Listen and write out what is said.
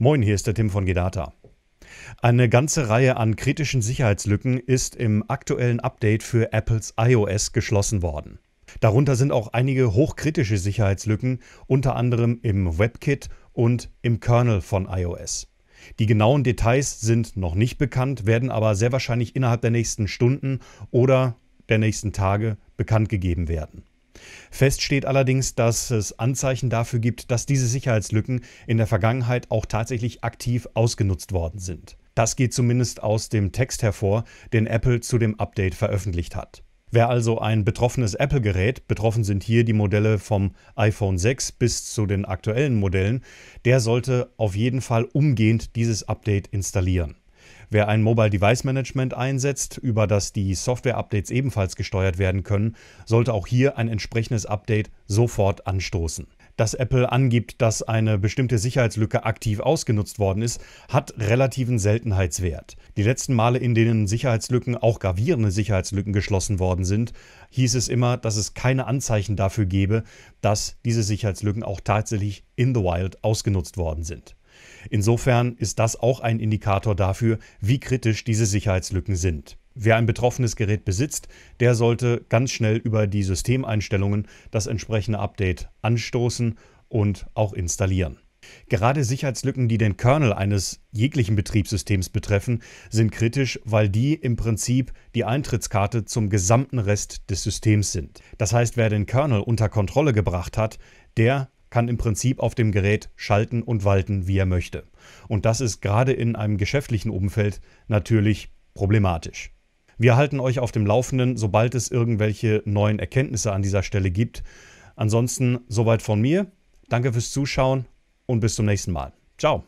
Moin, hier ist der Tim von Gedata. Eine ganze Reihe an kritischen Sicherheitslücken ist im aktuellen Update für Apples iOS geschlossen worden. Darunter sind auch einige hochkritische Sicherheitslücken, unter anderem im WebKit und im Kernel von iOS. Die genauen Details sind noch nicht bekannt, werden aber sehr wahrscheinlich innerhalb der nächsten Stunden oder der nächsten Tage bekannt gegeben werden. Fest steht allerdings, dass es Anzeichen dafür gibt, dass diese Sicherheitslücken in der Vergangenheit auch tatsächlich aktiv ausgenutzt worden sind. Das geht zumindest aus dem Text hervor, den Apple zu dem Update veröffentlicht hat. Wer also ein betroffenes Apple-Gerät, betroffen sind hier die Modelle vom iPhone 6 bis zu den aktuellen Modellen, der sollte auf jeden Fall umgehend dieses Update installieren. Wer ein Mobile Device Management einsetzt, über das die Software-Updates ebenfalls gesteuert werden können, sollte auch hier ein entsprechendes Update sofort anstoßen. Dass Apple angibt, dass eine bestimmte Sicherheitslücke aktiv ausgenutzt worden ist, hat relativen Seltenheitswert. Die letzten Male, in denen Sicherheitslücken, auch gravierende Sicherheitslücken geschlossen worden sind, hieß es immer, dass es keine Anzeichen dafür gebe, dass diese Sicherheitslücken auch tatsächlich in the wild ausgenutzt worden sind. Insofern ist das auch ein Indikator dafür, wie kritisch diese Sicherheitslücken sind. Wer ein betroffenes Gerät besitzt, der sollte ganz schnell über die Systemeinstellungen das entsprechende Update anstoßen und auch installieren. Gerade Sicherheitslücken, die den Kernel eines jeglichen Betriebssystems betreffen, sind kritisch, weil die im Prinzip die Eintrittskarte zum gesamten Rest des Systems sind. Das heißt, wer den Kernel unter Kontrolle gebracht hat, der kann im Prinzip auf dem Gerät schalten und walten, wie er möchte. Und das ist gerade in einem geschäftlichen Umfeld natürlich problematisch. Wir halten euch auf dem Laufenden, sobald es irgendwelche neuen Erkenntnisse an dieser Stelle gibt. Ansonsten soweit von mir. Danke fürs Zuschauen und bis zum nächsten Mal. Ciao.